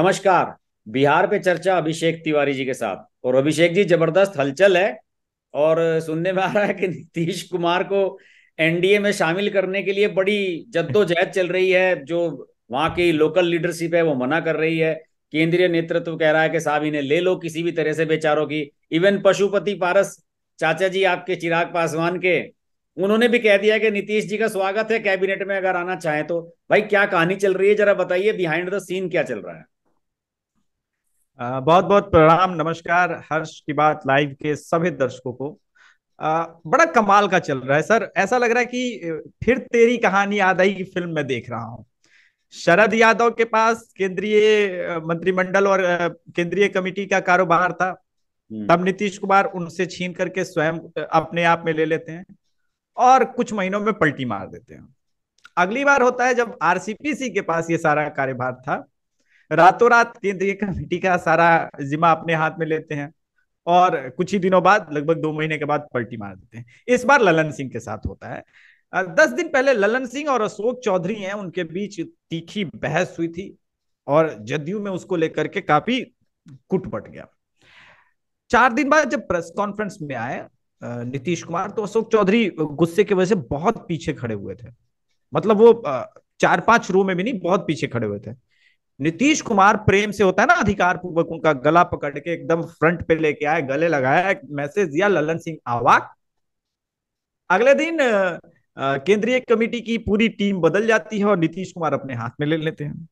नमस्कार बिहार पे चर्चा अभिषेक तिवारी जी के साथ और अभिषेक जी जबरदस्त हलचल है और सुनने में आ रहा है कि नीतीश कुमार को एनडीए में शामिल करने के लिए बड़ी जद्दोजहद चल रही है जो वहां की लोकल लीडरशिप है वो मना कर रही है केंद्रीय नेतृत्व कह रहा है कि साहब इन्हें ले लो किसी भी तरह से बेचारों की इवन पशुपति पारस चाचा जी आपके चिराग पासवान के उन्होंने भी कह दिया कि नीतीश जी का स्वागत है कैबिनेट में अगर आना चाहे तो भाई क्या कहानी चल रही है जरा बताइए बिहाइंड द सीन क्या चल रहा है बहुत बहुत प्रणाम नमस्कार हर्ष की बात लाइव के सभी दर्शकों को आ, बड़ा कमाल का चल रहा है सर ऐसा लग रहा है कि फिर तेरी कहानी याद आई फिल्म में देख रहा हूँ शरद यादव के पास केंद्रीय मंत्रिमंडल और केंद्रीय कमेटी का कारोबार था हम्म। तब नीतीश कुमार उनसे छीन करके स्वयं अपने आप में ले लेते हैं और कुछ महीनों में पलटी मार देते हैं अगली बार होता है जब आरसीपीसी के पास ये सारा कार्यभार था रातों रात केंद्रीय कमेटी का सारा जिम्मा अपने हाथ में लेते हैं और कुछ ही दिनों बाद लगभग दो महीने के बाद पलटी मार देते हैं इस बार ललन सिंह के साथ होता है दस दिन पहले ललन सिंह और अशोक चौधरी हैं उनके बीच तीखी बहस हुई थी और जदयू में उसको लेकर के काफी कुटपट गया चार दिन बाद जब प्रेस कॉन्फ्रेंस में आए नीतीश कुमार तो अशोक चौधरी गुस्से की वजह से बहुत पीछे खड़े हुए थे मतलब वो चार पांच रो में भी नहीं बहुत पीछे खड़े हुए थे नीतीश कुमार प्रेम से होता है ना अधिकार पूर्वक उनका गला पकड़ के एकदम फ्रंट पे लेके आए गले लगाया एक मैसेज दिया ललन सिंह आवाक अगले दिन केंद्रीय कमेटी की पूरी टीम बदल जाती है और नीतीश कुमार अपने हाथ में ले लेते हैं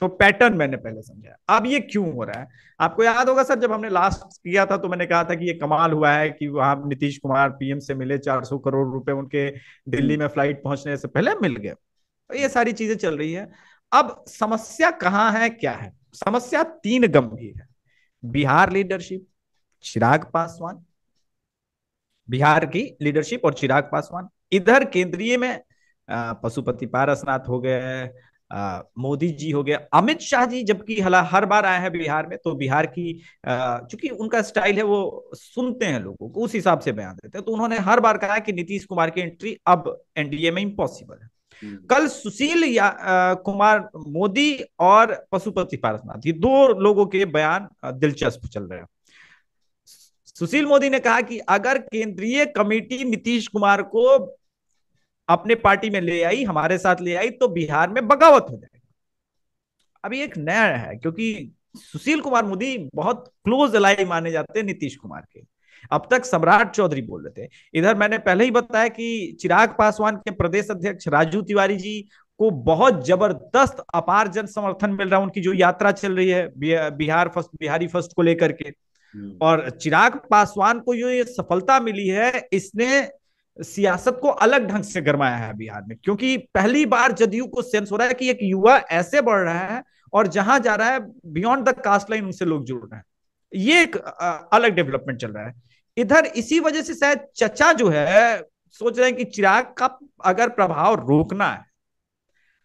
तो पैटर्न मैंने पहले समझा अब ये क्यों हो रहा है आपको याद होगा सर जब हमने लास्ट किया था तो मैंने कहा था कि ये कमाल हुआ है कि वहां नीतीश कुमार पीएम से मिले 400 करोड़ रुपए उनके दिल्ली में फ्लाइट पहुंचने से पहले मिल गए तो ये सारी चीजें चल रही है अब समस्या कहां है क्या है समस्या तीन गंभीर है बिहार लीडरशिप चिराग पासवान बिहार की लीडरशिप और चिराग पासवान इधर केंद्रीय में पशुपति पारसनाथ हो गए मोदी जी हो गए अमित शाह जी जबकि हला हर बार आए हैं बिहार में तो बिहार की चूंकि उनका स्टाइल है वो सुनते हैं लोगों को उस हिसाब से बयान देते हैं तो उन्होंने हर बार कहा कि नीतीश कुमार की एंट्री अब एनडीए में इम्पॉसिबल है हम्म। कल सुशील या आ, कुमार मोदी और पशुपति पारसनाथ ये दो लोगों के बयान दिलचस्प चल रहे हैं सुशील मोदी ने कहा कि अगर केंद्रीय कमेटी नीतीश कुमार को अपने पार्टी में ले आई हमारे साथ ले आई तो बिहार में बगावत हो जाएगी अभी एक नया है क्योंकि सुशील कुमार मोदी बहुत क्लोज अलाई माने जाते हैं नीतीश कुमार के अब तक सम्राट चौधरी बोल रहे थे इधर मैंने पहले ही बताया कि चिराग पासवान के प्रदेश अध्यक्ष राजू तिवारी जी को बहुत जबरदस्त अपार जन समर्थन मिल रहा है उनकी जो यात्रा चल रही है बिहार फर्स्ट बिहारी फर्स्ट को लेकर के हम्म। और चिराग पासवान को जो ये सफलता मिली है इसने सियासत को अलग ढंग से गरमाया है बिहार में क्योंकि पहली बार जदयू को सेंस हो रहा है कि एक युवा ऐसे बढ़ रहा है और जहां जा रहा है बियॉन्ड द कास्ट लाइन उनसे लोग जुड़ रहे हैं ये एक अलग डेवलपमेंट चल रहा है इधर इसी वजह से शायद चचा जो है सोच रहे हैं कि चिराग का अगर प्रभाव रोकना है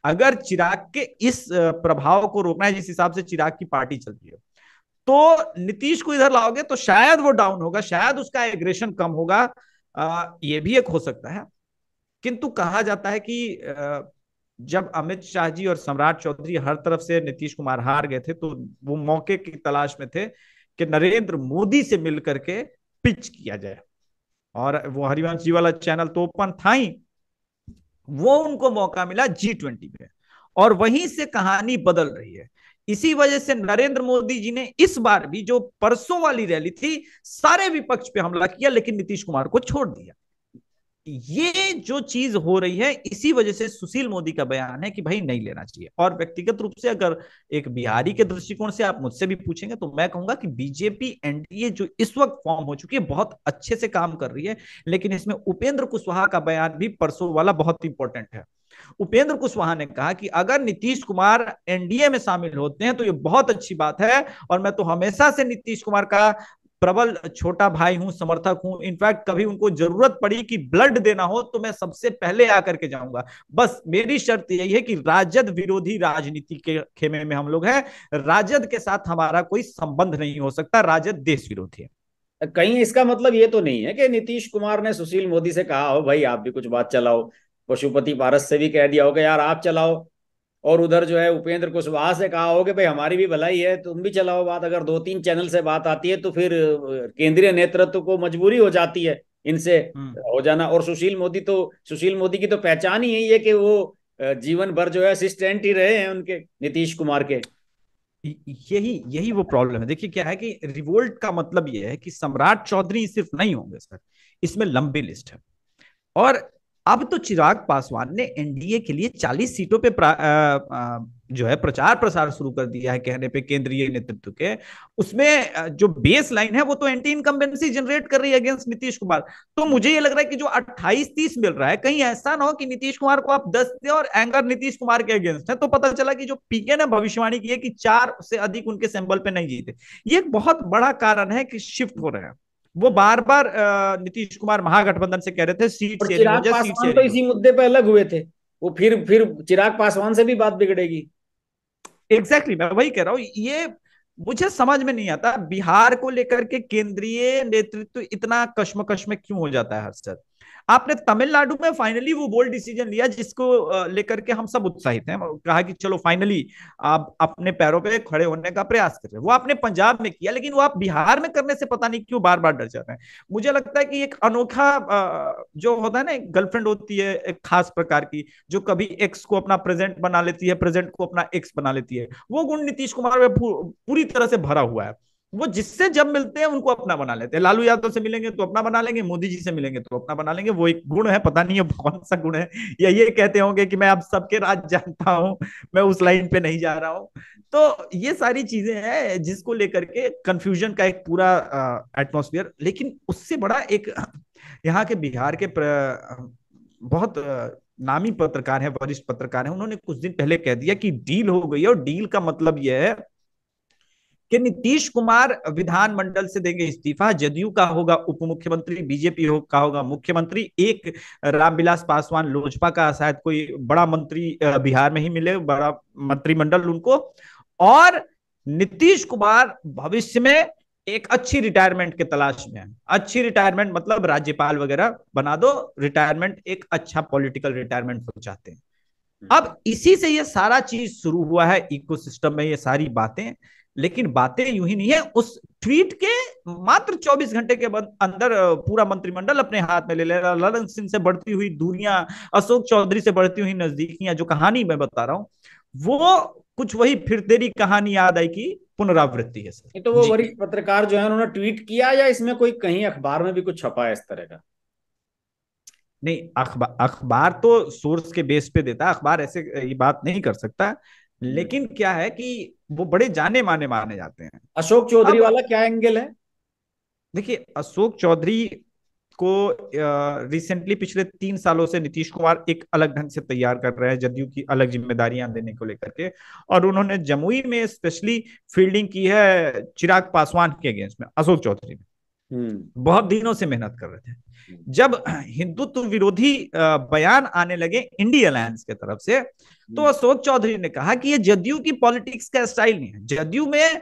अगर चिराग के इस प्रभाव को रोकना है जिस हिसाब से चिराग की पार्टी चल रही है तो नीतीश को इधर लाओगे तो शायद वो डाउन होगा शायद उसका एग्रेशन कम होगा आ, ये भी एक हो सकता है किंतु कहा जाता है कि आ, जब अमित शाह जी और सम्राट चौधरी हर तरफ से नीतीश कुमार हार गए थे तो वो मौके की तलाश में थे कि नरेंद्र मोदी से मिल करके पिच किया जाए और वो हरिवंश जी वाला चैनल तो ओपन था ही वो उनको मौका मिला जी ट्वेंटी में और वहीं से कहानी बदल रही है इसी वजह से नरेंद्र मोदी जी ने इस बार भी जो परसों वाली रैली थी सारे विपक्ष पे हमला किया लेकिन नीतीश कुमार को छोड़ दिया ये जो चीज हो रही है इसी वजह से सुशील मोदी का बयान है कि भाई नहीं लेना चाहिए और व्यक्तिगत रूप से अगर एक बिहारी के दृष्टिकोण से आप मुझसे भी पूछेंगे तो मैं कहूंगा कि बीजेपी एनडीए जो इस वक्त फॉर्म हो चुकी है बहुत अच्छे से काम कर रही है लेकिन इसमें उपेंद्र कुशवाहा का बयान भी परसों वाला बहुत इंपॉर्टेंट है उपेंद्र कुशवाहा ने कहा कि अगर नीतीश कुमार एनडीए में शामिल होते हैं तो यह बहुत अच्छी बात है और मैं तो हमेशा से नीतीश कुमार का प्रबल छोटा भाई हूं समर्थक हूं इनफैक्ट कभी उनको जरूरत पड़ी कि ब्लड देना हो तो मैं सबसे पहले आकर के जाऊंगा बस मेरी शर्त यही है कि राजद विरोधी राजनीति के खेमे में हम लोग हैं राजद के साथ हमारा कोई संबंध नहीं हो सकता राजद देश विरोधी है कहीं इसका मतलब ये तो नहीं है कि नीतीश कुमार ने सुशील मोदी से कहा हो भाई आप भी कुछ बात चलाओ पशुपति पारस से भी कह दिया होगा यार आप चलाओ और उधर जो है उपेंद्र कुशवाहा से कहा हो कि भाई हमारी भी भलाई है तुम भी चलाओ बात अगर दो तीन चैनल से बात आती है तो फिर केंद्रीय नेतृत्व को मजबूरी हो जाती है इनसे हम्म। हो जाना और सुशील मोदी तो सुशील मोदी की तो पहचान ही यही है कि वो जीवन भर जो है असिस्टेंट ही रहे हैं उनके नीतीश कुमार के यही यही वो प्रॉब्लम है देखिए क्या है कि रिवोल्ट का मतलब यह है कि सम्राट चौधरी सिर्फ नहीं होंगे सर इसमें लंबी लिस्ट है और अब तो चिराग पासवान ने एनडीए के लिए 40 सीटों पे आ, आ, जो है प्रचार प्रसार शुरू कर दिया है कहने पे केंद्रीय नेतृत्व के उसमें जो बेस लाइन है वो तो एंटी इनकम्बेंसी जनरेट कर रही है अगेंस्ट नीतीश कुमार तो मुझे ये लग रहा है कि जो 28 तीस मिल रहा है कहीं ऐसा ना हो कि नीतीश कुमार को आप दस दे और एंगर नीतीश कुमार के अगेंस्ट है तो पता चला कि जो पीके ने भविष्यवाणी की है कि चार से अधिक उनके सैंबल पे नहीं जीते ये एक बहुत बड़ा कारण है कि शिफ्ट हो रहे हैं वो बार बार नीतीश कुमार महागठबंधन से कह रहे थे सीट चिराग पासवान तो इसी मुद्दे पे अलग हुए थे वो फिर फिर चिराग पासवान से भी बात बिगड़ेगी एग्जैक्टली exactly, मैं वही कह रहा हूँ ये मुझे समझ में नहीं आता बिहार को लेकर के केंद्रीय नेतृत्व इतना कश्मकश में क्यों हो जाता है हर्षद आपने तमिलनाडु में फाइनली वो बोल्ड डिसीजन लिया जिसको लेकर के हम सब उत्साहित हैं कहा कि चलो फाइनली आप अपने पैरों पे खड़े होने का प्रयास कर रहे हैं वो आपने पंजाब में किया लेकिन वो आप बिहार में करने से पता नहीं क्यों बार बार डर जाते हैं मुझे लगता है कि एक अनोखा जो होता है ना गर्लफ्रेंड होती है एक खास प्रकार की जो कभी एक्स को अपना प्रेजेंट बना लेती है प्रेजेंट को अपना एक्स बना लेती है वो गुण नीतीश कुमार में पूरी तरह से भरा हुआ है वो जिससे जब मिलते हैं उनको अपना बना लेते हैं लालू यादव से मिलेंगे तो अपना बना लेंगे मोदी जी से मिलेंगे तो अपना बना लेंगे वो एक गुण है पता नहीं है कौन सा गुण है या ये कहते होंगे कि मैं अब सबके राज जानता हूँ मैं उस लाइन पे नहीं जा रहा हूँ तो ये सारी चीजें हैं जिसको लेकर के कंफ्यूजन का एक पूरा एटमोस्फियर लेकिन उससे बड़ा एक यहाँ के बिहार के प्र, बहुत नामी पत्रकार है वरिष्ठ पत्रकार है उन्होंने कुछ दिन पहले कह दिया कि डील हो गई और डील का मतलब यह है कि नीतीश कुमार विधानमंडल से देंगे इस्तीफा जदयू का होगा उप मुख्यमंत्री बीजेपी हो, का होगा मुख्यमंत्री एक रामविलास पासवान लोजपा का शायद कोई बड़ा मंत्री बिहार में ही मिले बड़ा मंत्रिमंडल उनको और नीतीश कुमार भविष्य में एक अच्छी रिटायरमेंट के तलाश में है अच्छी रिटायरमेंट मतलब राज्यपाल वगैरह बना दो रिटायरमेंट एक अच्छा पॉलिटिकल रिटायरमेंट हो चाहते हैं हम्म। अब इसी से ये सारा चीज शुरू हुआ है इकोसिस्टम में ये सारी बातें लेकिन बातें यूं ही नहीं है उस ट्वीट के मात्र 24 घंटे के अंदर पूरा मंत्रिमंडल अपने हाथ में ले लिया ललन सिंह से बढ़ती हुई दूरियां अशोक चौधरी से बढ़ती हुई नजदीकियां जो कहानी मैं बता रहा हूं वो कुछ वही फिर तेरी कहानी याद आई की पुनरावृत्ति है सर तो वो वरिष्ठ पत्रकार जो है उन्होंने ट्वीट किया या इसमें कोई कहीं अखबार में भी कुछ छपा है इस तरह का नहीं अखबार अखबार तो सोर्स के बेस पे देता अखबार ऐसे ये बात नहीं कर सकता हम्म। लेकिन क्या है कि वो बड़े जाने माने माने जाते हैं अशोक चौधरी वाला क्या एंगल है देखिए अशोक चौधरी को रिसेंटली पिछले तीन सालों से नीतीश कुमार एक अलग ढंग से तैयार कर रहे हैं जदयू की अलग जिम्मेदारियां देने को लेकर के और उन्होंने जमुई में स्पेशली फील्डिंग की है चिराग पासवान के अगेंस्ट में अशोक चौधरी ने हम्म। बहुत दिनों से मेहनत कर रहे थे हम्म। जब हिंदुत्व विरोधी बयान आने लगे इंडी अलायंस के तरफ से तो हम्म। अशोक चौधरी ने कहा कि ये जदयू की पॉलिटिक्स का स्टाइल नहीं है जदयू में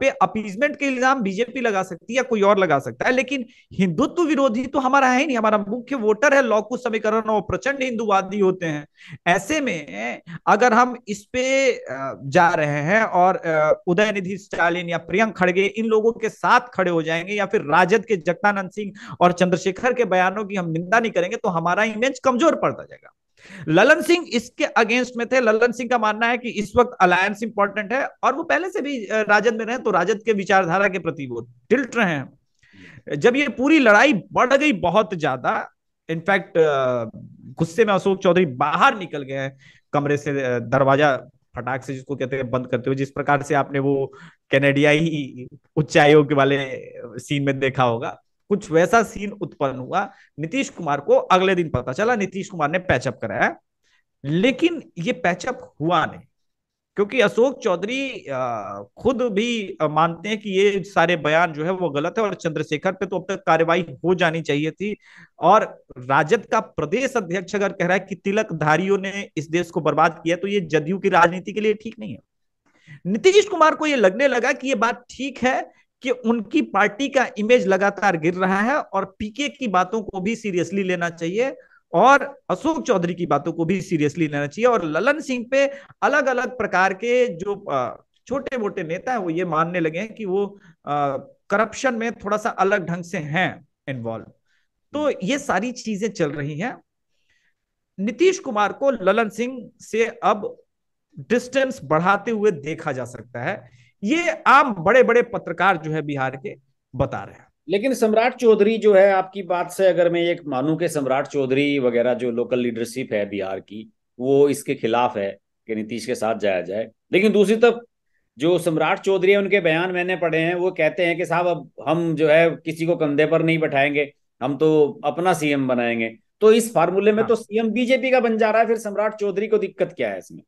पे अपीजमेंट के इल्जाम बीजेपी लगा सकती है या कोई और लगा सकता है लेकिन हिंदुत्व विरोधी तो हमारा है ही नहीं हमारा मुख्य वोटर है लौकु समीकरण और प्रचंड हिंदुवादी होते हैं ऐसे में अगर हम इस पे जा रहे हैं और उदयनिधि स्टालिन या प्रियंक खड़गे इन लोगों के साथ खड़े हो जाएंगे या फिर राजद के जगदानंद सिंह और चंद्रशेखर के बयानों की हम निंदा नहीं करेंगे तो हमारा इमेज कमजोर पड़ता जाएगा ललन सिंह इसके अगेंस्ट में थे ललन सिंह का मानना है कि इस वक्त अलायंस इंपॉर्टेंट है और वो पहले से भी राजद में रहे तो राजद के विचारधारा के प्रति वो टिल्ट रहे हैं जब ये पूरी लड़ाई बढ़ गई बहुत ज्यादा इनफैक्ट गुस्से में अशोक चौधरी बाहर निकल गए हैं कमरे से दरवाजा फटाक से जिसको कहते हैं बंद करते हुए जिस प्रकार से आपने वो कैनेडियाई उच्च आयोग वाले सीन में देखा होगा कुछ वैसा सीन उत्पन्न हुआ नीतीश कुमार को अगले दिन पता चला नीतीश कुमार ने पैचअप कराया लेकिन ये पैचअप हुआ नहीं क्योंकि अशोक चौधरी खुद भी मानते हैं कि ये सारे बयान जो है वो गलत है और चंद्रशेखर पे तो अब तक कार्रवाई हो जानी चाहिए थी और राजद का प्रदेश अध्यक्ष अगर कह रहा है कि तिलक धारियों ने इस देश को बर्बाद किया तो ये जदयू की राजनीति के लिए ठीक नहीं है नीतीश कुमार को यह लगने लगा कि ये बात ठीक है कि उनकी पार्टी का इमेज लगातार गिर रहा है और पीके की बातों को भी सीरियसली लेना चाहिए और अशोक चौधरी की बातों को भी सीरियसली लेना चाहिए और ललन सिंह पे अलग अलग प्रकार के जो छोटे मोटे नेता है वो ये मानने लगे हैं कि वो करप्शन में थोड़ा सा अलग ढंग से हैं इन्वॉल्व तो ये सारी चीजें चल रही हैं नीतीश कुमार को ललन सिंह से अब डिस्टेंस बढ़ाते हुए देखा जा सकता है ये आम बड़े बड़े पत्रकार जो है बिहार के बता रहे हैं लेकिन सम्राट चौधरी जो है आपकी बात से अगर मैं एक मानू के सम्राट चौधरी वगैरह जो लोकल लीडरशिप है बिहार की वो इसके खिलाफ है कि नीतीश के साथ जाया जाए लेकिन दूसरी तरफ जो सम्राट चौधरी है उनके बयान मैंने पढ़े हैं वो कहते हैं कि साहब अब हम जो है किसी को कंधे पर नहीं बैठाएंगे हम तो अपना सीएम बनाएंगे तो इस फार्मूले में हाँ। तो सीएम बीजेपी का बन जा रहा है फिर सम्राट चौधरी को दिक्कत क्या है इसमें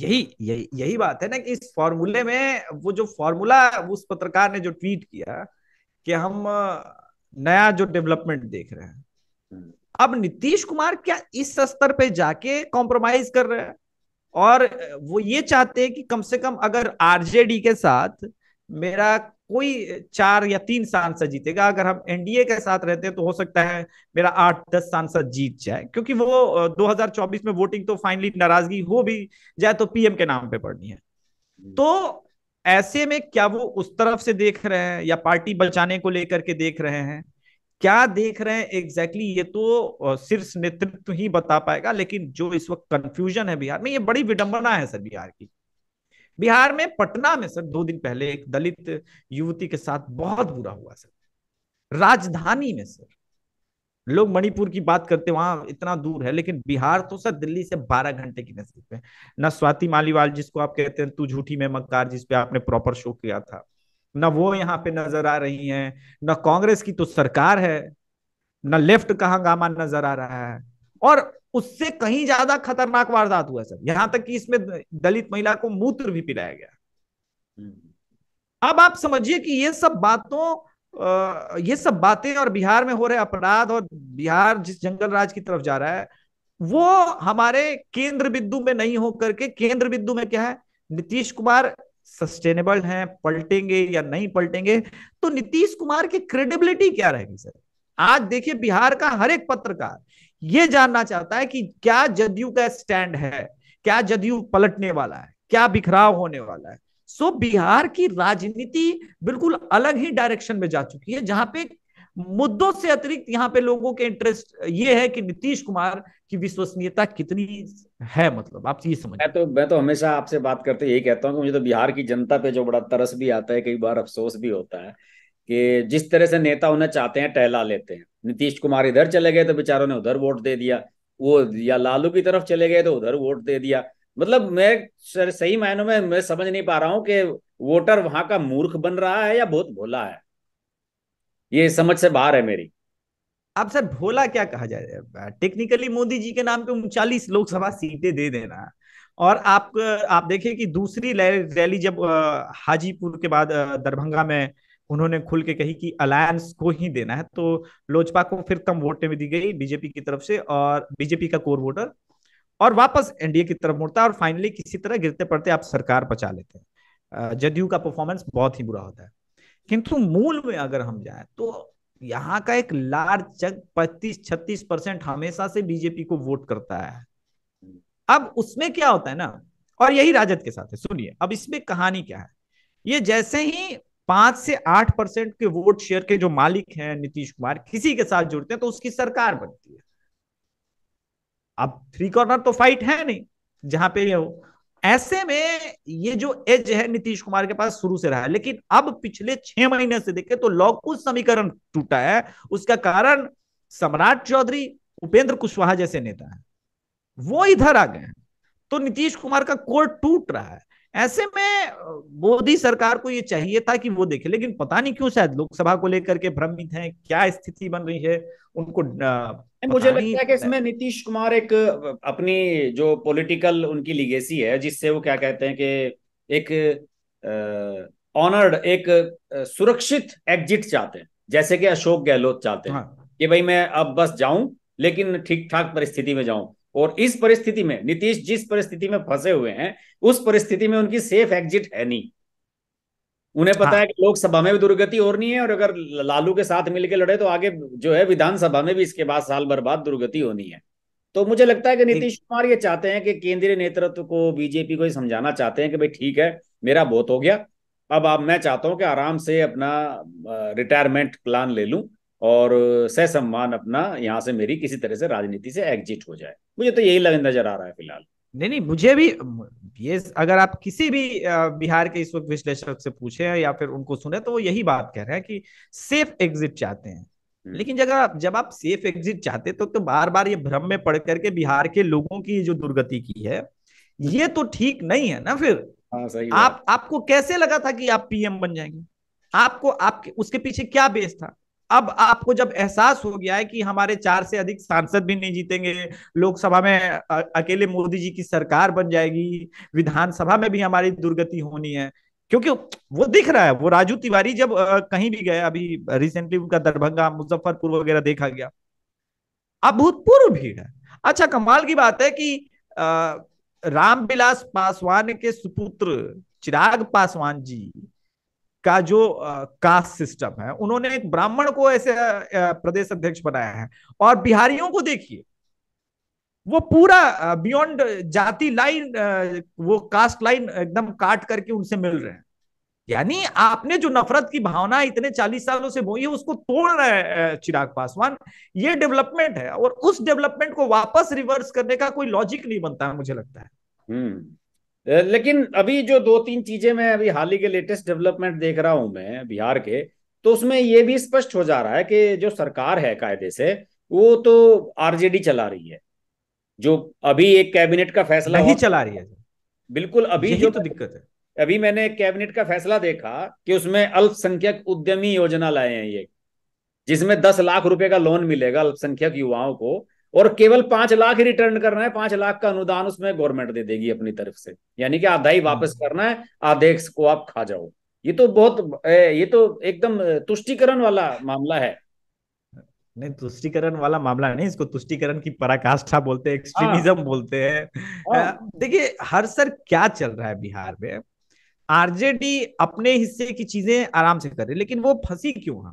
यही यही यही बात है ना कि इस फॉर्मूले में वो जो फॉर्मूला उस पत्रकार ने जो ट्वीट किया कि हम नया जो डेवलपमेंट देख रहे हैं हम्म। अब नीतीश कुमार क्या इस स्तर पे जाके कॉम्प्रोमाइज कर रहे हैं और वो ये चाहते हैं कि कम से कम अगर आरजेडी के साथ मेरा कोई चार या तीन सांसद जीतेगा अगर हम एनडीए के साथ रहते हैं तो हो सकता है मेरा आठ दस सांसद जीत जाए क्योंकि वो 2024 में वोटिंग तो फाइनली नाराजगी हो भी जाए तो पीएम के नाम पे पड़नी है हम्म। तो ऐसे में क्या वो उस तरफ से देख रहे हैं या पार्टी बचाने को लेकर के देख रहे हैं क्या देख रहे हैं एग्जैक्टली exactly ये तो सिर्फ नेतृत्व ही बता पाएगा लेकिन जो इस वक्त कंफ्यूजन है बिहार में ये बड़ी विडंबना है सर बिहार की बिहार में पटना में सर दो दिन पहले एक दलित युवती के साथ बहुत बुरा हुआ सर राजधानी में सर लोग मणिपुर की बात करते वहां इतना दूर है लेकिन बिहार तो सर दिल्ली से 12 घंटे की नजदीक में ना स्वाति मालीवाल जिसको आप कहते हैं तू झूठी में मक्कार जिस पे आपने प्रॉपर शो किया था ना वो यहाँ पे नजर आ रही है ना कांग्रेस की तो सरकार है ना लेफ्ट कहा गामा नजर आ रहा है और उससे कहीं ज्यादा खतरनाक वारदात हुआ सर यहां तक कि इसमें दलित महिला को मूत्र भी पिलाया गया अब आप समझिए कि ये सब बातों ये सब बातें और बिहार में हो रहे अपराध और बिहार जिस जंगल राज की तरफ जा रहा है वो हमारे केंद्र बिंदु में नहीं हो करके केंद्र बिंदु में क्या है नीतीश कुमार सस्टेनेबल है पलटेंगे या नहीं पलटेंगे तो नीतीश कुमार की क्रेडिबिलिटी क्या रहेगी सर आज देखिए बिहार का हर एक पत्रकार ये जानना चाहता है कि क्या जदयू का स्टैंड है क्या जदयू पलटने वाला है क्या बिखराव होने वाला है सो so, बिहार की राजनीति बिल्कुल अलग ही डायरेक्शन में जा चुकी है जहां पे मुद्दों से अतिरिक्त यहाँ पे लोगों के इंटरेस्ट ये है कि नीतीश कुमार की विश्वसनीयता कितनी है मतलब आप ये समझ मैं तो मैं तो हमेशा आपसे बात करते यही कहता हूँ कि मुझे तो बिहार की जनता पे जो बड़ा तरस भी आता है कई बार अफसोस भी होता है कि जिस तरह से नेता उन्हें चाहते हैं टहला लेते हैं नीतीश कुमार इधर चले गए तो बेचारों ने उधर वोट दे दिया वो या लालू की तरफ चले गए तो उधर वोट दे दिया मतलब मैं सर सही मायनों में मैं समझ नहीं पा रहा हूं कि वोटर वहां का मूर्ख बन रहा है या बहुत भोला है ये समझ से बाहर है मेरी अब सर भोला क्या कहा जाए टेक्निकली मोदी जी के नाम पे उनचालीस लोकसभा सीटें दे देना और आप आप देखिए कि दूसरी रैली जब हाजीपुर के बाद दरभंगा में उन्होंने खुल के कही कि अलायंस को ही देना है तो लोजपा को फिर कम वोटें भी दी गई बीजेपी की तरफ से और बीजेपी का कोर वोटर और वापस एनडीए की तरफ मुड़ता है और फाइनली किसी तरह गिरते पड़ते आप सरकार बचा लेते हैं जदयू का परफॉर्मेंस बहुत ही बुरा होता है किंतु मूल में अगर हम जाए तो यहाँ का एक लार्ज चक पैतीस छत्तीस परसेंट हमेशा से बीजेपी को वोट करता है अब उसमें क्या होता है ना और यही राजद के साथ है सुनिए अब इसमें कहानी क्या है ये जैसे ही पांच से आठ परसेंट के वोट शेयर के जो मालिक हैं नीतीश कुमार किसी के साथ जुड़ते हैं तो उसकी सरकार बनती है अब थ्री कॉर्नर तो फाइट है नहीं जहां पे ये हो ऐसे में ये जो एज है नीतीश कुमार के पास शुरू से रहा है लेकिन अब पिछले छह महीने से देखे तो लौकुश समीकरण टूटा है उसका कारण सम्राट चौधरी उपेंद्र कुशवाहा जैसे नेता है वो इधर आ गए हैं तो नीतीश कुमार का कोर टूट रहा है ऐसे में मोदी सरकार को ये चाहिए था कि वो देखे लेकिन पता नहीं क्यों शायद लोकसभा को लेकर के भ्रमित हैं क्या स्थिति बन रही है उनको मुझे लगता है कि इसमें नीतीश कुमार एक अपनी जो पॉलिटिकल उनकी लिगेसी है जिससे वो क्या कहते हैं कि एक ऑनर्ड एक सुरक्षित एग्जिट चाहते हैं जैसे कि अशोक गहलोत चाहते हैं हाँ। कि भाई मैं अब बस जाऊं लेकिन ठीक ठाक परिस्थिति में जाऊं और इस परिस्थिति में नीतीश जिस परिस्थिति में फंसे हुए हैं उस परिस्थिति में उनकी सेफ एग्जिट है नहीं उन्हें पता हाँ। है कि लोकसभा में भी दुर्गति और नहीं है और अगर लालू के साथ मिलकर लड़े तो आगे जो है विधानसभा में भी इसके बाद साल भर बाद दुर्गति होनी है तो मुझे लगता है कि नीतीश कुमार ये चाहते हैं कि केंद्रीय नेतृत्व को बीजेपी को समझाना चाहते हैं कि भाई ठीक है मेरा बहुत हो गया अब आप मैं चाहता हूं कि आराम से अपना रिटायरमेंट प्लान ले लूं और सम्मान अपना यहाँ से मेरी किसी तरह से राजनीति से एग्जिट हो जाए मुझे तो यही लग नजर आ रहा है फिलहाल नहीं नहीं मुझे भी ये अगर आप किसी भी बिहार के इस वक्त विश्लेषक से पूछे या फिर उनको सुने तो वो यही बात कह रहे हैं कि सेफ एग्जिट चाहते हैं हम्म। लेकिन जगह जब आप सेफ एग्जिट चाहते तो तो बार बार ये भ्रम में पड़ करके बिहार के लोगों की जो दुर्गति की है ये तो ठीक नहीं है ना फिर हाँ, सही आप आपको कैसे लगा था कि आप पीएम बन जाएंगे आपको आपके उसके पीछे क्या बेस था अब आपको जब एहसास हो गया है कि हमारे चार से अधिक सांसद भी नहीं जीतेंगे लोकसभा में अकेले मोदी जी की सरकार बन जाएगी विधानसभा में भी हमारी दुर्गति होनी है क्योंकि वो दिख रहा है वो राजू तिवारी जब कहीं भी गए अभी रिसेंटली उनका दरभंगा मुजफ्फरपुर वगैरह देखा गया अभूतपूर्व भीड़ है अच्छा कमाल की बात है कि रामविलास पासवान के सुपुत्र चिराग पासवान जी का जो कास्ट सिस्टम है उन्होंने एक ब्राह्मण को ऐसे प्रदेश अध्यक्ष बनाया है और बिहारियों को देखिए वो पूरा बियॉन्ड जाति लाइन वो कास्ट लाइन एकदम काट करके उनसे मिल रहे हैं यानी आपने जो नफरत की भावना इतने चालीस सालों से बोई है उसको तोड़ रहे चिराग पासवान ये डेवलपमेंट है और उस डेवलपमेंट को वापस रिवर्स करने का कोई लॉजिक नहीं बनता है मुझे लगता है हम्म। लेकिन अभी जो दो तीन चीजें मैं अभी हाल ही के लेटेस्ट डेवलपमेंट देख रहा हूं मैं बिहार के तो उसमें यह भी स्पष्ट हो जा रहा है कि जो सरकार है कायदे से वो तो आरजेडी चला रही है जो अभी एक कैबिनेट का फैसला नहीं चला रही है बिल्कुल अभी जो तो दिक्कत है अभी मैंने कैबिनेट का फैसला देखा कि उसमें अल्पसंख्यक उद्यमी योजना लाए हैं ये जिसमें दस लाख रुपए का लोन मिलेगा अल्पसंख्यक युवाओं को और केवल पांच लाख ही रिटर्न करना है पांच लाख का अनुदान उसमें गवर्नमेंट दे देगी अपनी तरफ से यानी कि आधा ही हम्म। वापस करना है आधे को आप खा जाओ ये तो बहुत ये तो एकदम तुष्टिकरण वाला मामला है नहीं तुष्टिकरण वाला मामला नहीं इसको तुष्टिकरण की पराकाष्ठा बोलते हैं एक्सट्रीमिज्म हाँ। बोलते हैं हाँ। देखिए हर सर क्या चल रहा है बिहार में आरजेडी अपने हिस्से की चीजें आराम से कर रही है लेकिन वो फंसी क्यों है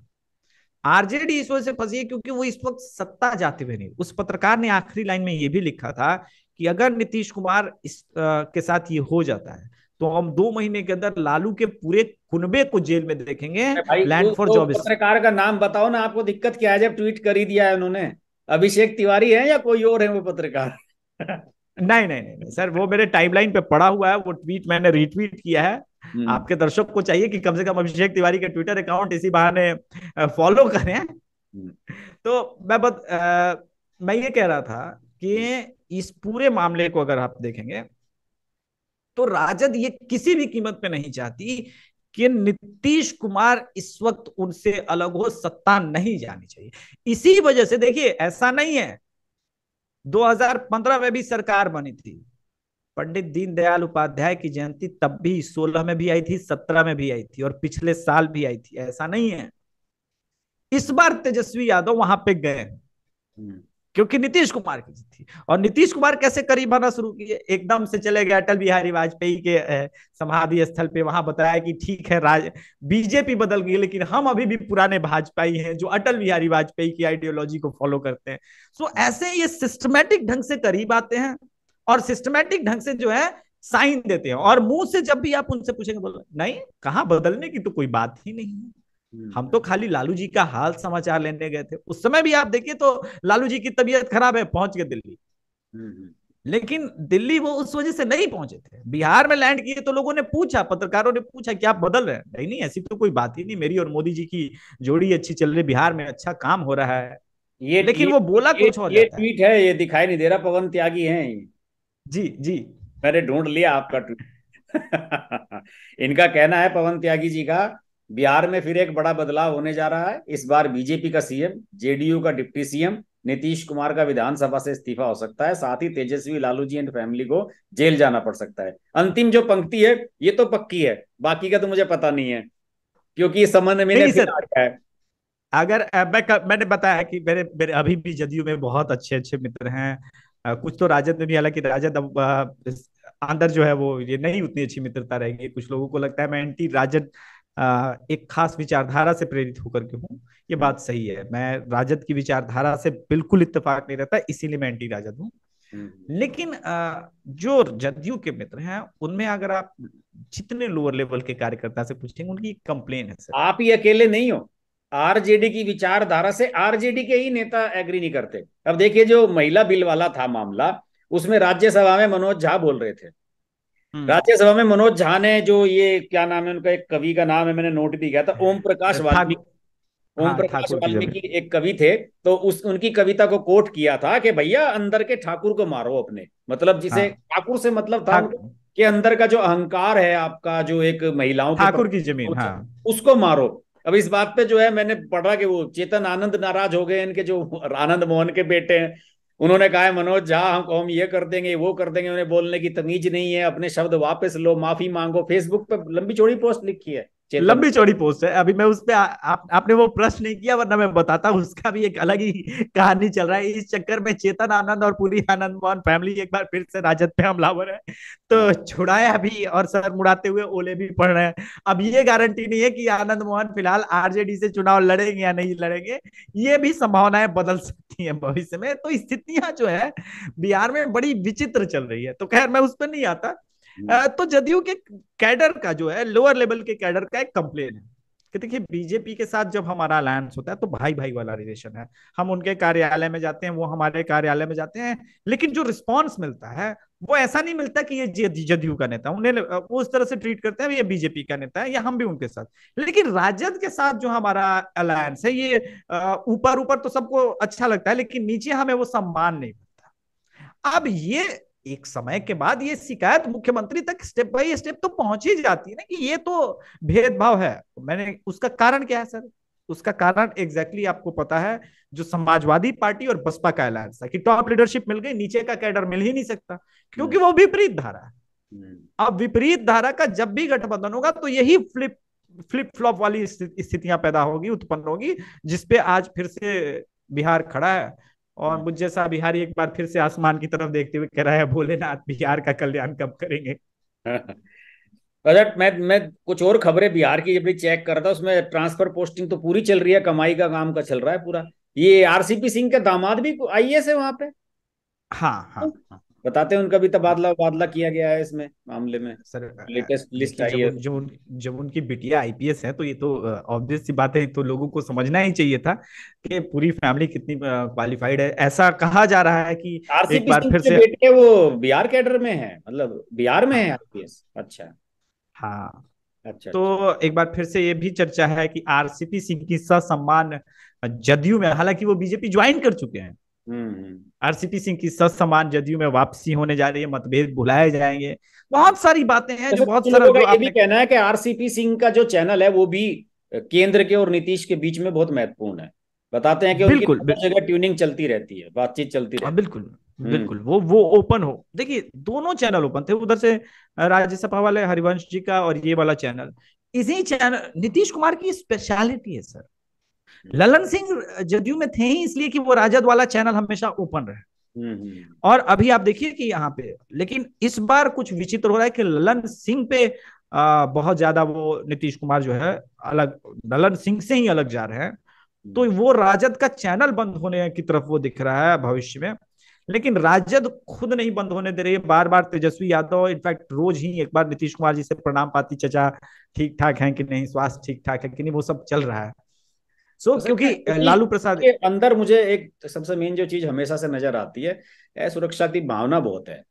आरजेडी इस वजह से फंसी है क्योंकि वो इस वक्त सत्ता जाते हुए नहीं उस पत्रकार ने आखिरी लाइन में ये भी लिखा था कि अगर नीतीश कुमार इस आ, के साथ ये हो जाता है तो हम दो महीने के अंदर लालू के पूरे कुनबे को जेल में देखेंगे लैंड फॉर जॉब पत्रकार का नाम बताओ ना आपको दिक्कत क्या है जब ट्वीट कर ही दिया है उन्होंने अभिषेक तिवारी है या कोई और है वो पत्रकार नहीं, नहीं नहीं सर वो मेरे टाइमलाइन पे पड़ा हुआ है वो ट्वीट मैंने रिट्वीट किया है हम्म। आपके दर्शक को चाहिए कि कम से कम अभिषेक तिवारी के ट्विटर अकाउंट इसी बहाने फॉलो करें हम्म। तो मैं बत, आ, मैं ये कह रहा था कि हम्म। इस पूरे मामले को अगर आप देखेंगे तो राजद ये किसी भी कीमत पे नहीं चाहती कि नीतीश कुमार इस वक्त उनसे अलग हो सत्ता नहीं जानी चाहिए इसी वजह से देखिए ऐसा नहीं है 2015 में भी सरकार बनी थी पंडित दीनदयाल उपाध्याय की जयंती तब भी सोलह में भी आई थी सत्रह में भी आई थी और पिछले साल भी आई थी ऐसा नहीं है इस बार तेजस्वी यादव वहां पे गए हम्म। क्योंकि नीतीश कुमार की थी और नीतीश कुमार कैसे करीब आना शुरू किए एकदम से चले गए अटल बिहारी वाजपेयी के समाधि स्थल पे वहां बताया कि ठीक है राज बीजेपी बदल गई लेकिन हम अभी भी पुराने भाजपा ही हैं जो अटल बिहारी वाजपेयी की आइडियोलॉजी को फॉलो करते हैं सो ऐसे ये सिस्टमेटिक ढंग से करीब आते हैं और सिस्टमेटिक ढंग से जो है साइन देते हैं और मुंह से जब भी आप उनसे पूछेंगे बोल नहीं कहा बदलने की तो कोई बात ही नहीं है हम्म। हम तो खाली लालू जी का हाल समाचार लेने गए थे उस समय भी आप देखिए तो लालू जी की तबीयत खराब है पहुंच गए दिल्ली हम्म, हम्म। लेकिन दिल्ली वो उस वजह से नहीं पहुंचे थे बिहार में लैंड किए तो लोगों ने पूछा पत्रकारों ने पूछा कि आप बदल रहे हैं नहीं नहीं ऐसी तो कोई बात ही नहीं मेरी और मोदी जी की जोड़ी अच्छी चल रही बिहार में अच्छा काम हो रहा है ये लेकिन ये, वो बोला ये, कुछ और ये ट्वीट है ये दिखाई नहीं दे रहा पवन त्यागी है जी जी मैंने ढूंढ लिया आपका ट्वीट इनका कहना है पवन त्यागी जी का बिहार में फिर एक बड़ा बदलाव होने जा रहा है इस बार बीजेपी का सीएम जेडीयू का डिप्टी सीएम नीतीश कुमार का विधानसभा से इस्तीफा हो सकता है साथ ही तेजस्वी लालू जी एंड फैमिली को जेल जाना पड़ सकता है अंतिम जो पंक्ति है ये तो पक्की है बाकी का तो मुझे पता नहीं है क्योंकि इस संबंध में है अगर मैं मैंने बताया कि मेरे मेरे अभी भी जदयू में बहुत अच्छे अच्छे मित्र हैं कुछ तो राजद में भी हालांकि राजद अब अंदर जो है वो ये नहीं उतनी अच्छी मित्रता रहेगी कुछ लोगों को लगता है मैं एंटी राजद एक खास विचारधारा से प्रेरित होकर के हूँ ये बात सही है मैं राजद की विचारधारा से बिल्कुल इत्तेफाक नहीं रहता इसीलिए मैं एंटी राजद हूँ हम्म, हम्म। लेकिन जो जदयू के मित्र हैं उनमें अगर आप जितने लोअर लेवल के कार्यकर्ता से पूछेंगे उनकी कंप्लेन है सर आप ही अकेले नहीं हो आरजेडी की विचारधारा से आरजेडी के ही नेता एग्री नहीं करते अब देखिए जो महिला बिल वाला था मामला उसमें राज्यसभा में मनोज झा बोल रहे थे हम्म। राज्यसभा में मनोज झा ने जो ये क्या नाम है उनका एक कवि का नाम है मैंने नोट भी किया था ओम प्रकाश हाँ, वाल्मीकि ओम हाँ, प्रकाश वाल्मीकि एक कवि थे तो उस उनकी कविता को कोट किया था कि भैया अंदर के ठाकुर को मारो अपने मतलब जिसे हाँ। ठाकुर से मतलब था कि अंदर का जो अहंकार है आपका जो एक महिलाओं ठाकुर की जमीन उसको मारो अब इस बात पे जो है मैंने पढ़ा कि वो चेतन आनंद नाराज हो गए इनके जो आनंद मोहन के बेटे हैं उन्होंने कहा है मनोज झा हम हम ये कर देंगे वो कर देंगे उन्हें बोलने की तमीज नहीं है अपने शब्द वापस लो माफी मांगो फेसबुक पर लंबी चौड़ी पोस्ट लिखी है लंबी चौड़ी पोस्ट है अभी मैं उस पर आप, आपने वो प्रश्न नहीं किया वरना मैं बताता हूँ उसका भी एक अलग ही कहानी चल रहा है इस चक्कर में चेतन आनंद और पूरी आनंद मोहन फैमिली एक बार फिर से राजद पे हमलावर है तो छुड़ाया भी और सर मुड़ाते हुए ओले भी पढ़ रहे हैं अब ये गारंटी नहीं है कि आनंद मोहन फिलहाल आरजेडी से चुनाव लड़ेंगे या नहीं लड़ेंगे ये भी संभावनाएं बदल सकती है भविष्य में तो स्थितियां जो है बिहार में बड़ी विचित्र चल रही है तो खैर मैं उस पर नहीं आता हम्म। तो जदयू के कैडर का जो है लोअर लेवल के कैडर का एक कंप्लेन है कि देखिए बीजेपी के साथ जब हमारा अलायंस होता है तो भाई भाई वाला रिलेशन है हम उनके कार्यालय में जाते हैं वो हमारे कार्यालय में जाते हैं लेकिन जो रिस्पॉन्स मिलता है वो ऐसा नहीं मिलता कि ये जदयू का नेता उन्हें वो उस तरह से ट्रीट करते हैं ये बीजेपी का नेता है या हम भी उनके साथ लेकिन राजद के साथ जो हमारा अलायंस है ये ऊपर ऊपर तो सबको अच्छा लगता है लेकिन नीचे हमें वो सम्मान नहीं मिलता अब ये एक समय के बाद ये शिकायत मुख्यमंत्री तक स्टेप बाय स्टेप तो पहुंच ही जाती है ना कि ये तो भेदभाव है तो मैंने उसका कारण क्या है सर उसका कारण एग्जैक्टली exactly आपको पता है जो समाजवादी पार्टी और बसपा का एलायंस था कि टॉप लीडरशिप मिल गई नीचे का कैडर मिल ही नहीं सकता क्योंकि हम्म। वो विपरीत धारा है हम्म। अब विपरीत धारा का जब भी गठबंधन होगा तो यही फ्लिप फ्लिप फ्लॉप वाली स्थितियां पैदा होगी उत्पन्न होगी जिसपे आज फिर से बिहार खड़ा है और हाँ। मुझ जैसा बिहारी एक बार फिर से आसमान की तरफ देखते हुए कह रहा है भोलेनाथ बिहार का कल्याण कब करेंगे मैं मैं कुछ और खबरें बिहार की जब भी चेक कर रहा था उसमें ट्रांसफर पोस्टिंग तो पूरी चल रही है कमाई का काम का चल रहा है पूरा ये आरसीपी सिंह के दामाद भी आई है वहां पे हाँ, हाँ।, तो हाँ। बताते हैं उनका भी तबादला वादला किया गया है इसमें मामले में सर लेटेस्ट लिस्ट आई है जब उन, जब उनकी बिटिया आईपीएस है तो ये तो ऑब्वियस सी बात है तो लोगों को समझना ही चाहिए था कि पूरी फैमिली कितनी क्वालिफाइड है ऐसा कहा जा रहा है कि एक बार फिर से बेटे वो बिहार कैडर में है मतलब बिहार में है आईपीएस अच्छा हाँ अच्छा तो अच्छा। एक बार फिर से ये भी चर्चा है कि आरसीपी सिंह की सम्मान जदयू में हालांकि वो बीजेपी ज्वाइन कर चुके हैं हम्म। आरसीपी सिंह की समान जदयू में वापसी होने जा रही है मतभेद भुलाए जाएंगे बहुत सारी बातें हैं जो तो बहुत सारा ये भी कहना है कि आरसीपी सिंह का जो चैनल है वो भी केंद्र के और नीतीश के बीच में बहुत महत्वपूर्ण है बताते हैं कि बिल्कुल जगह ट्यूनिंग चलती रहती है बातचीत चलती हाँ, रहती है बिल्कुल हम्म। बिल्कुल वो वो ओपन हो देखिए दोनों चैनल ओपन थे उधर से राज्यसभा वाले हरिवंश जी का और ये वाला चैनल इसी चैनल नीतीश कुमार की स्पेशलिटी है सर हम्म। ललन सिंह जदयू में थे ही इसलिए कि वो राजद वाला चैनल हमेशा ओपन रहे हम्म, हम्म। और अभी आप देखिए कि यहाँ पे लेकिन इस बार कुछ विचित्र हो रहा है कि ललन सिंह पे आ, बहुत ज्यादा वो नीतीश कुमार जो है अलग ललन सिंह से ही अलग जा रहे हैं तो वो राजद का चैनल बंद होने की तरफ वो दिख रहा है भविष्य में लेकिन राजद खुद नहीं बंद होने दे रही है बार बार तेजस्वी यादव इनफैक्ट रोज ही एक बार नीतीश कुमार जी से प्रणाम पाती चचा ठीक ठाक है कि नहीं स्वास्थ्य ठीक ठाक है कि नहीं वो सब चल रहा है सो so, क्योंकि लालू प्रसाद के अंदर मुझे एक सबसे मेन जो चीज हमेशा से नजर आती है सुरक्षा की भावना बहुत है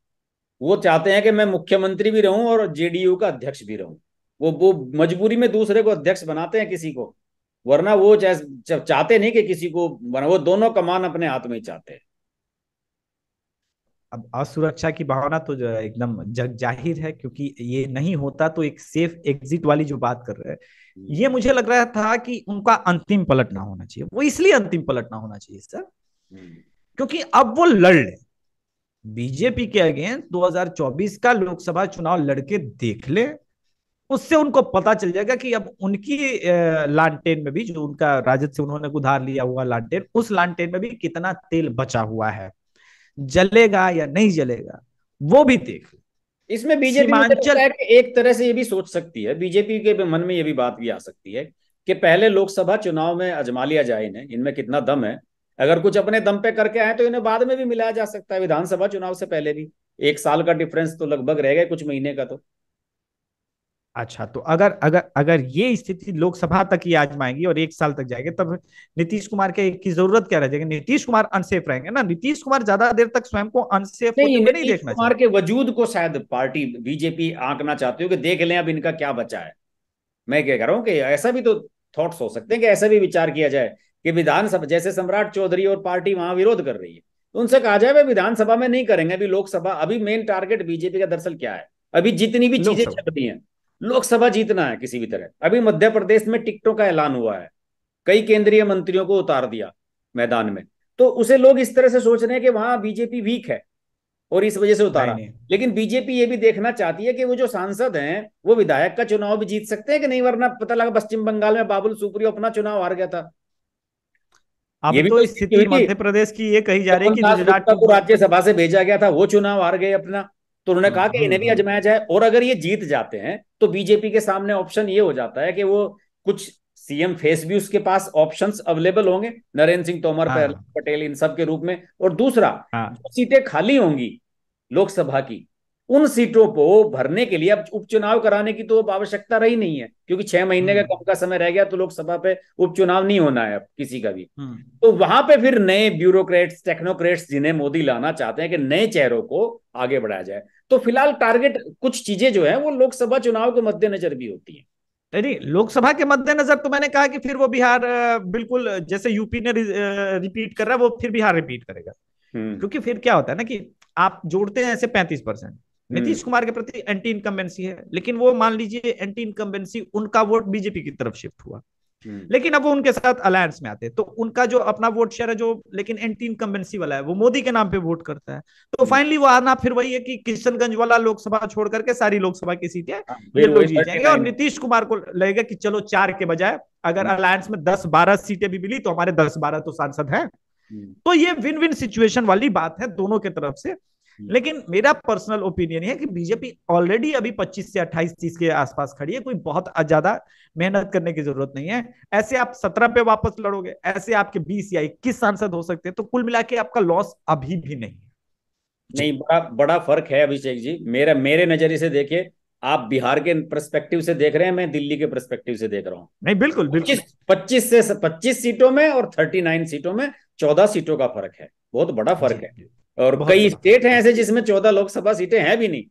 वो चाहते हैं कि मैं मुख्यमंत्री भी रहूं और जेडीयू का अध्यक्ष भी रहूं वो वो मजबूरी में दूसरे को अध्यक्ष बनाते हैं किसी को वरना वो चाहते नहीं कि किसी को बना वो दोनों कमान अपने हाथ में चाहते हैं अब असुरक्षा की भावना तो एकदम जग जाहिर है क्योंकि ये नहीं होता तो एक सेफ एग्जिट वाली जो बात कर रहे हैं ये मुझे लग रहा था कि उनका अंतिम पलटना होना चाहिए वो इसलिए अंतिम पलटना होना चाहिए सर हम्म। क्योंकि अब वो लड़ ले बीजेपी के अगेंस्ट 2024 का लोकसभा चुनाव लड़के देख ले उससे उनको पता चल जाएगा कि अब उनकी लालटेन में भी जो उनका राजद से उन्होंने उधार लिया हुआ लालटेन उस लालटेन में भी कितना तेल बचा हुआ है जलेगा या नहीं जलेगा वो भी देख इसमें बीजेपी एक तरह से ये भी सोच सकती है बीजेपी के मन में ये भी बात भी आ सकती है कि पहले लोकसभा चुनाव में अजमा लिया जाए इन्हें इनमें कितना दम है अगर कुछ अपने दम पे करके आए तो इन्हें बाद में भी मिलाया जा सकता है विधानसभा चुनाव से पहले भी एक साल का डिफरेंस तो लगभग रह गया कुछ महीने का तो अच्छा तो अगर अगर अगर ये स्थिति लोकसभा तक ही आजमाएंगी और एक साल तक जाएगी तब नीतीश कुमार के की जरूरत क्या रह जाएगी नीतीश कुमार अनसेफ रहेंगे ना नीतीश कुमार ज्यादा देर तक स्वयं को अनसेफ नहीं, नहीं, नहीं देखना कुमार के वजूद को शायद पार्टी बीजेपी आंकना चाहती हो कि देख लें अब इनका क्या बचा है मैं क्या कह रहा हूँ कि ऐसा भी तो थॉट्स हो सकते हैं कि ऐसा भी विचार किया जाए कि विधानसभा जैसे सम्राट चौधरी और पार्टी वहां विरोध कर रही है तो उनसे कहा जाए विधानसभा में नहीं करेंगे अभी लोकसभा अभी मेन टारगेट बीजेपी का दरअसल क्या है अभी जितनी भी चीजें चल रही हैं लोकसभा जीतना है किसी भी तरह अभी मध्य प्रदेश में टिकटों का ऐलान हुआ है कई केंद्रीय मंत्रियों को उतार दिया मैदान में तो उसे लोग इस तरह से सोच रहे हैं कि वहां बीजेपी वीक है और इस वजह से उतारा लेकिन बीजेपी ये भी देखना चाहती है कि वो जो सांसद हैं वो विधायक का चुनाव भी जीत सकते हैं कि नहीं वरना पता लगा पश्चिम बंगाल में बाबुल सुप्रियो अपना चुनाव हार गया था अब तो स्थिति मध्य प्रदेश की ये कही जा रही है कि राज्यसभा से भेजा गया था वो चुनाव हार गए अपना तो उन्होंने कहा कि हाँ, इन्हें भी हाँ। अजमाया जाए और अगर ये जीत जाते हैं तो बीजेपी के सामने ऑप्शन ये हो जाता है कि वो कुछ सीएम फेस भी उसके पास ऑप्शंस अवेलेबल होंगे नरेंद्र सिंह तोमर हाँ। पटेल इन सब के रूप में और दूसरा सीटें खाली होंगी लोकसभा की उन सीटों को भरने के लिए अब उपचुनाव कराने की तो अब आवश्यकता रही नहीं है क्योंकि छह महीने का हम्म। कम का समय रह गया तो लोकसभा पे उपचुनाव नहीं होना है अब किसी का भी हम्म। तो वहां पे फिर नए ब्यूरोक्रेट्स टेक्नोक्रेट्स जिन्हें मोदी लाना चाहते हैं कि नए चेहरों को आगे बढ़ाया जाए तो फिलहाल टारगेट कुछ चीजें जो है वो लोकसभा चुनाव के मद्देनजर भी होती है नहीं लोकसभा के मद्देनजर तो मैंने कहा कि फिर वो बिहार बिल्कुल जैसे यूपी ने रिपीट कर रहा है वो फिर बिहार रिपीट करेगा हम्म। क्योंकि फिर क्या होता है ना कि आप जोड़ते हैं ऐसे पैंतीस परसेंट नीतीश हम्म। कुमार के प्रति एंटी इनकम्बेंसी है लेकिन वो मान लीजिए एंटी इनकम्बेंसी उनका वोट बीजेपी की तरफ शिफ्ट हुआ हम्म। लेकिन अब वो उनके साथ अलायंस में आते हैं तो उनका जो अपना वोट शेयर है जो लेकिन एंटी इनकम्बेंसी वाला है वो मोदी के नाम पे वोट करता है तो फाइनली हम्म। वो आना फिर वही है कि किशनगंज वाला लोकसभा छोड़ करके सारी लोकसभा की सीटें हाँ, ये लोग जीत जाएंगे और नीतीश कुमार को लगेगा कि चलो चार के बजाय अगर अलायंस में दस बारह सीटें भी मिली तो हमारे दस बारह तो सांसद हैं तो ये विन विन सिचुएशन वाली बात है दोनों के तरफ से लेकिन मेरा पर्सनल ओपिनियन है कि बीजेपी ऑलरेडी अभी 25 से 28 चीज के आसपास खड़ी है कोई बहुत ज्यादा मेहनत करने की जरूरत नहीं है ऐसे आप सत्रह पे वापस लड़ोगे ऐसे आपके बीस या इक्कीस सांसद हो सकते हैं तो कुल मिला आपका लॉस अभी भी नहीं है नहीं बड़ा बड़ा फर्क है अभिषेक जी मेरा मेरे नजरिए से देखिए आप बिहार के परस्पेक्टिव से देख रहे हैं मैं दिल्ली के परस्पेक्टिव से देख रहा हूँ नहीं बिल्कुल बिल्कुल पच्चीस से पच्चीस सीटों में और थर्टी नाइन सीटों में चौदह सीटों का फर्क है बहुत बड़ा फर्क है और कई स्टेट हैं ऐसे जिसमें चौदह लोकसभा सीटें हैं भी नहीं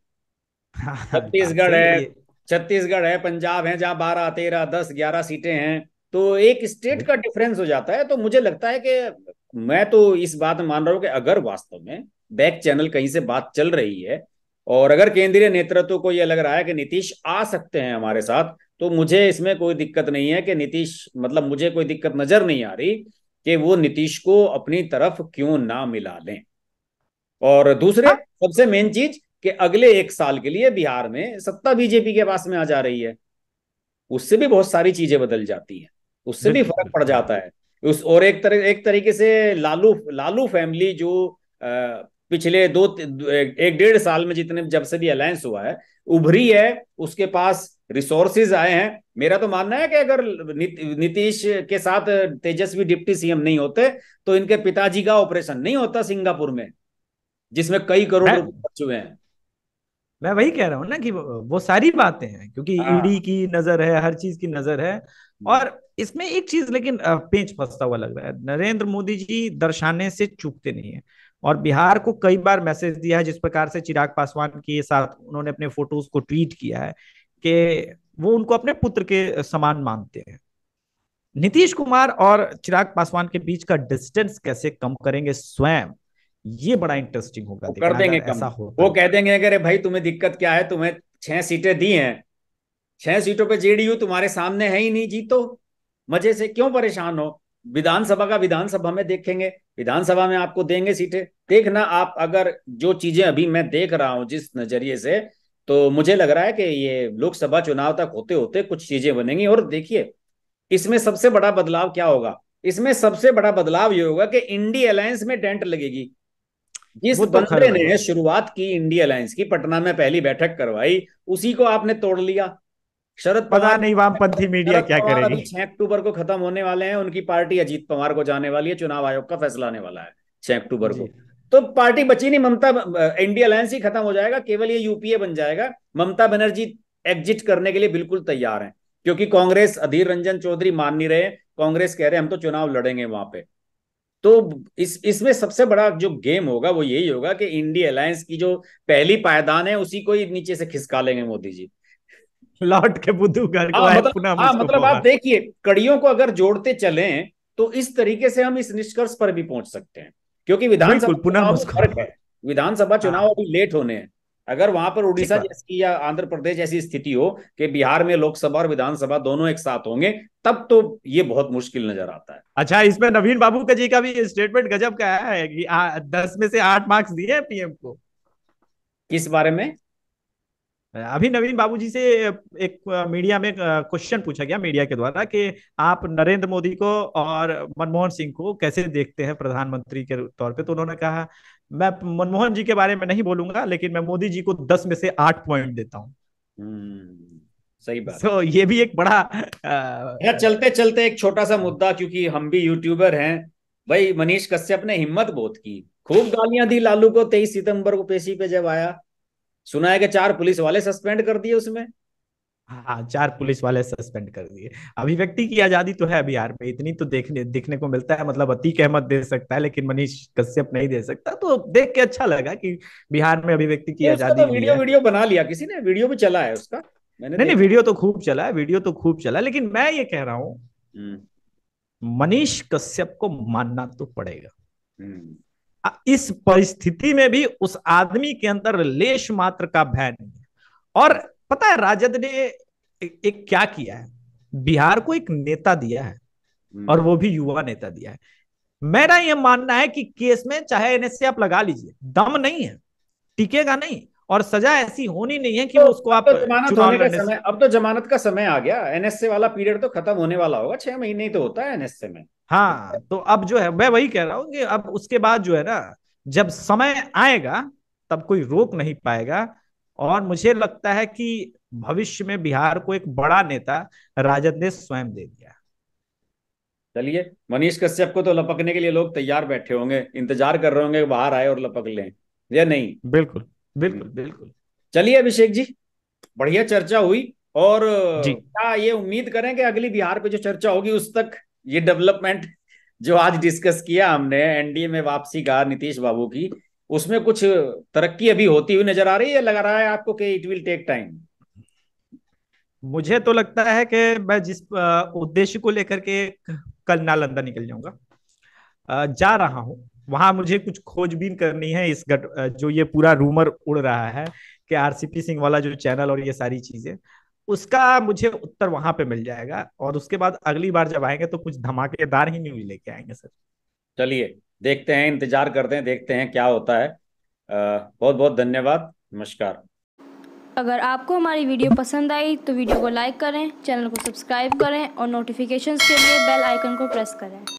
छत्तीसगढ़ है छत्तीसगढ़ है पंजाब है जहां बारह तेरह दस ग्यारह सीटें हैं तो एक स्टेट का डिफरेंस हो जाता है तो मुझे लगता है कि मैं तो इस बात मान रहा हूं कि अगर वास्तव में बैक चैनल कहीं से बात चल रही है और अगर केंद्रीय नेतृत्व को यह लग रहा है कि नीतीश आ सकते हैं हमारे साथ तो मुझे इसमें कोई दिक्कत नहीं है कि नीतीश मतलब मुझे कोई दिक्कत नजर नहीं आ रही कि वो नीतीश को अपनी तरफ क्यों ना मिला लें और दूसरे हाँ। सबसे मेन चीज कि अगले एक साल के लिए बिहार में सत्ता बीजेपी के पास में आ जा रही है उससे भी बहुत सारी चीजें बदल जाती है उससे भी फर्क पड़ जाता है उस और एक तरह एक तरीके से लालू लालू फैमिली जो आ, पिछले दो एक डेढ़ साल में जितने जब से भी अलायंस हुआ है उभरी है उसके पास रिसोर्सेज आए हैं मेरा तो मानना है कि अगर नीतीश के साथ तेजस्वी डिप्टी सीएम नहीं होते तो इनके पिताजी का ऑपरेशन नहीं होता सिंगापुर में जिसमें कई करोड़ रुपए खर्च हुए हैं मैं वही कह रहा हूँ ना कि वो सारी बातें हैं क्योंकि हाँ। ईडी की नजर है हर चीज की नजर है हम्म। और इसमें एक चीज लेकिन पेंच फंसता हुआ लग रहा है नरेंद्र मोदी जी दर्शाने से चूकते नहीं है और बिहार को कई बार मैसेज दिया है जिस प्रकार से चिराग पासवान के साथ उन्होंने अपने फोटोज को ट्वीट किया है कि वो उनको अपने पुत्र के समान मानते हैं नीतीश कुमार और चिराग पासवान के बीच का डिस्टेंस कैसे कम करेंगे स्वयं ये बड़ा इंटरेस्टिंग होगा कर देंगे हो वो कह देंगे अगर भाई तुम्हें दिक्कत क्या है तुम्हें छह सीटें दी हैं छह सीटों पे जेडीयू तुम्हारे सामने है ही नहीं जीतो मजे से क्यों परेशान हो विधानसभा का विधानसभा में देखेंगे विधानसभा में आपको देंगे सीटें देखना आप अगर जो चीजें अभी मैं देख रहा हूं जिस नजरिए से तो मुझे लग रहा है कि ये लोकसभा चुनाव तक होते होते कुछ चीजें बनेंगी और देखिए इसमें सबसे बड़ा बदलाव क्या होगा इसमें सबसे बड़ा बदलाव ये होगा कि इंडी अलायंस में डेंट लगेगी जिस बंदे ने शुरुआत की इंडिया अलायंस की पटना में पहली बैठक करवाई उसी को आपने तोड़ लिया शरद पवार नहीं वामपंथी मीडिया क्या करेगी छह अक्टूबर को खत्म होने वाले हैं उनकी पार्टी अजीत पवार को जाने वाली है चुनाव आयोग का फैसला आने वाला है छह अक्टूबर को तो पार्टी बची नहीं ममता इंडिया अलायंस ही खत्म हो जाएगा केवल ये यूपीए बन जाएगा ममता बनर्जी एग्जिट करने के लिए बिल्कुल तैयार है क्योंकि कांग्रेस अधीर रंजन चौधरी मान नहीं रहे कांग्रेस कह रहे हम तो चुनाव लड़ेंगे वहां पे तो इस इसमें सबसे बड़ा जो गेम होगा वो यही होगा कि इंडिया अलायंस की जो पहली पायदान है उसी को ही नीचे से खिसका लेंगे मोदी जी लौट के बुद्धू घर को आ, हाँ, मतलब, आ, हाँ, मतलब आप देखिए कड़ियों को अगर जोड़ते चले तो इस तरीके से हम इस निष्कर्ष पर भी पहुंच सकते हैं क्योंकि विधानसभा विधानसभा हाँ। चुनाव अभी लेट होने हैं अगर वहां पर उड़ीसा जैसी या आंध्र प्रदेश जैसी स्थिति हो कि बिहार में लोकसभा और विधानसभा दोनों एक साथ होंगे तब तो ये बहुत मुश्किल नजर आता है अच्छा इसमें नवीन बाबू का जी का भी स्टेटमेंट गजब का है कि आ, दस में से आठ मार्क्स दिए पीएम को किस बारे में अभी नवीन बाबूजी से एक मीडिया में क्वेश्चन पूछा गया मीडिया के द्वारा कि आप नरेंद्र मोदी को और मनमोहन सिंह को कैसे देखते हैं प्रधानमंत्री के तौर पे तो उन्होंने कहा मैं मनमोहन जी के बारे में नहीं बोलूंगा लेकिन मैं मोदी जी को दस में से आठ पॉइंट देता हूँ हम्म, सही बात so, ये भी एक बड़ा आ... चलते चलते एक छोटा सा मुद्दा क्योंकि हम भी यूट्यूबर हैं भाई मनीष कश्यप ने हिम्मत बहुत की खूब गालियां दी लालू को तेईस सितंबर को पेशी पे जब आया सुना है कि चार पुलिस वाले सस्पेंड कर दिए उसमें हाँ चार पुलिस वाले सस्पेंड कर दिए अभिव्यक्ति की आजादी तो है बिहार में इतनी तो देखने दिखने को मिलता है मतलब अतीक अहमद दे सकता है लेकिन मनीष कश्यप नहीं दे सकता तो देख के अच्छा लगा कि बिहार में अभिव्यक्ति की आजादी तो वीडियो वीडियो बना लिया किसी ने वीडियो भी चला है उसका मैंने नहीं नहीं वीडियो तो खूब चला है वीडियो तो खूब चला लेकिन मैं ये कह रहा हूं हम्म। मनीष कश्यप को मानना तो पड़ेगा हम्म। इस परिस्थिति में भी उस आदमी के अंदर लेश मात्र का भय नहीं और पता है राजद ने एक, एक क्या किया है बिहार को एक नेता दिया है हम्म। और वो भी युवा नेता दिया है मेरा यह मानना है कि केस में चाहे एनएसए आप लगा लीजिए दम नहीं है टिकेगा नहीं और सजा ऐसी होनी नहीं है कि तो, उसको आप तो जमानत होने का समय अब तो जमानत का समय आ गया एनएसए वाला पीरियड तो खत्म होने वाला होगा छह महीने ही तो होता है एनएसए में हाँ तो अब जो है मैं वही कह रहा हूँ कि अब उसके बाद जो है ना जब समय आएगा तब कोई रोक नहीं पाएगा और मुझे लगता है कि भविष्य में बिहार को एक बड़ा नेता राजद ने स्वयं दे दिया चलिए मनीष कश्यप को तो लपकने के लिए लोग तैयार बैठे होंगे इंतजार कर रहे होंगे बाहर आए और लपक लें या नहीं बिल्कुल बिल्कुल हम्म। बिल्कुल चलिए अभिषेक जी बढ़िया चर्चा हुई और क्या ये उम्मीद करें कि अगली बिहार पे जो चर्चा होगी उस तक ये डेवलपमेंट जो आज डिस्कस किया हमने एनडीए में वापसी का नीतीश बाबू की उसमें कुछ तरक्की अभी होती हुई नजर आ रही है लगा रहा है आपको कि इट विल टेक टाइम मुझे तो लगता है कि मैं जिस उद्देश्य को लेकर के कल नालंदा निकल जाऊंगा जा रहा हूं वहां मुझे कुछ खोजबीन करनी है इस गट जो ये पूरा रूमर उड़ रहा है कि आरसीपी सिंह वाला जो चैनल और ये सारी चीजें उसका मुझे उत्तर वहां पे मिल जाएगा और उसके बाद अगली बार जब आएंगे तो कुछ धमाकेदार ही न्यूज लेके आएंगे सर चलिए देखते हैं इंतजार करते हैं देखते हैं क्या होता है बहुत बहुत धन्यवाद नमस्कार अगर आपको हमारी वीडियो पसंद आई तो वीडियो को लाइक करें चैनल को सब्सक्राइब करें और नोटिफिकेशन के लिए बेल आइकन को प्रेस करें